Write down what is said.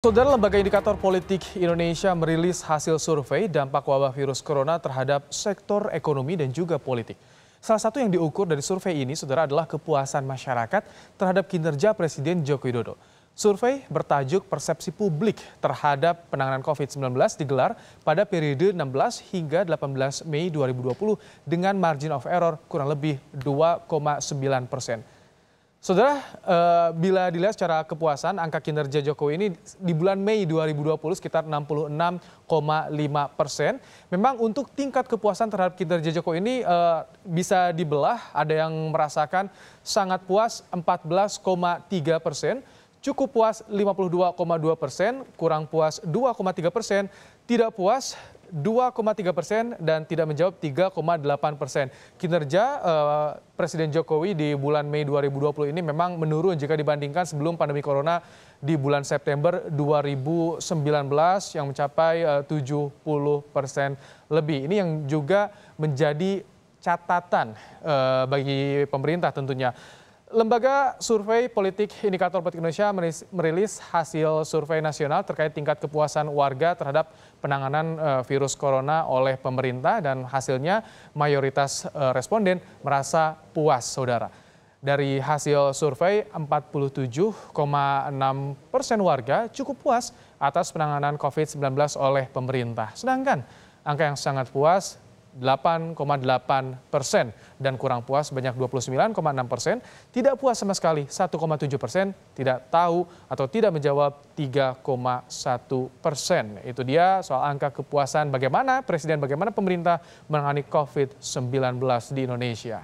Saudara Lembaga Indikator Politik Indonesia merilis hasil survei dampak wabah virus corona terhadap sektor ekonomi dan juga politik. Salah satu yang diukur dari survei ini, saudara, adalah kepuasan masyarakat terhadap kinerja Presiden Joko Widodo. Survei bertajuk Persepsi Publik terhadap Penanganan COVID-19 digelar pada periode 16 hingga 18 Mei 2020 dengan margin of error kurang lebih 2,9 persen. Saudara, eh, bila dilihat secara kepuasan, angka kinerja Jokowi ini di bulan Mei 2020 sekitar 66,5 persen. Memang untuk tingkat kepuasan terhadap kinerja Jokowi ini eh, bisa dibelah, ada yang merasakan sangat puas 14,3 persen, cukup puas 52,2 persen, kurang puas 2,3 persen, tidak puas 2,3 persen dan tidak menjawab 3,8 persen. Kinerja eh, Presiden Jokowi di bulan Mei 2020 ini memang menurun jika dibandingkan sebelum pandemi Corona di bulan September 2019 yang mencapai eh, 70 persen lebih. Ini yang juga menjadi catatan eh, bagi pemerintah tentunya. Lembaga Survei Politik Indikator Politik Indonesia merilis hasil survei nasional terkait tingkat kepuasan warga terhadap penanganan eh, virus corona oleh pemerintah dan hasilnya mayoritas eh, responden merasa puas, saudara. Dari hasil survei, 47,6 persen warga cukup puas atas penanganan COVID-19 oleh pemerintah. Sedangkan angka yang sangat puas 8,8 persen dan kurang puas sebanyak 29,6 persen, tidak puas sama sekali 1,7 persen, tidak tahu atau tidak menjawab 3,1 persen. Itu dia soal angka kepuasan bagaimana Presiden, bagaimana pemerintah menangani COVID-19 di Indonesia.